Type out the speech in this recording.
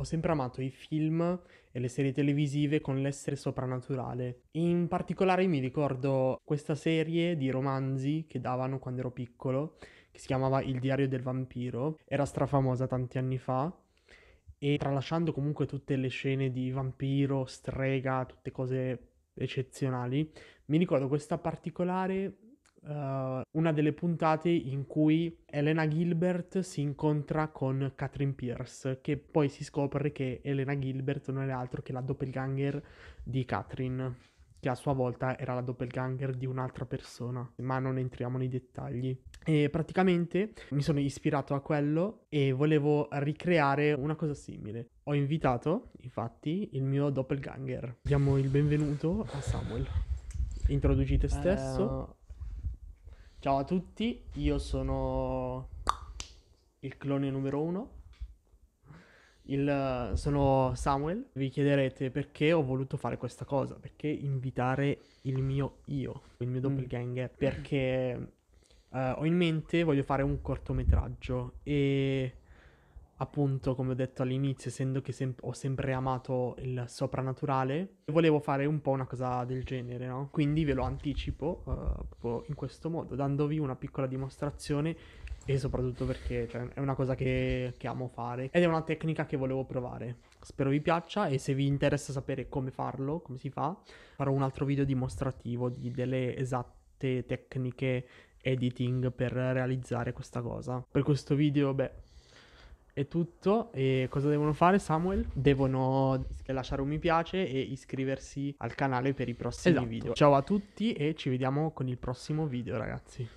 sempre amato i film e le serie televisive con l'essere soprannaturale. In particolare mi ricordo questa serie di romanzi che davano quando ero piccolo, che si chiamava Il diario del vampiro, era strafamosa tanti anni fa e tralasciando comunque tutte le scene di vampiro, strega, tutte cose eccezionali, mi ricordo questa particolare Uh, una delle puntate in cui Elena Gilbert si incontra con Catherine Pierce, che poi si scopre che Elena Gilbert non è altro che la doppelganger di Catherine che a sua volta era la doppelganger di un'altra persona, ma non entriamo nei dettagli. E praticamente mi sono ispirato a quello e volevo ricreare una cosa simile. Ho invitato, infatti, il mio doppelganger. Diamo il benvenuto a Samuel. Introduci te stesso. Uh... Ciao a tutti, io sono il clone numero uno il, sono Samuel, vi chiederete perché ho voluto fare questa cosa, perché invitare il mio io, il mio mm. doppelganger, mm. perché uh, ho in mente, voglio fare un cortometraggio e appunto come ho detto all'inizio, essendo che sem- ho sempre amato il soprannaturale, volevo fare un po' una cosa del genere, no? Quindi ve lo anticipo uh, in questo modo, dandovi una piccola dimostrazione e soprattutto perché cioè, è una cosa che, che, amo fare ed è una tecnica che volevo provare. Spero vi piaccia e se vi interessa sapere come farlo, come si fa, farò un altro video dimostrativo di delle esatte tecniche editing per realizzare questa cosa. Per questo video, beh, è tutto. E cosa devono fare, Samuel? Devono lasciare un mi piace e iscriversi al canale per i prossimi esatto. video. Ciao a tutti e ci vediamo con il prossimo video, ragazzi.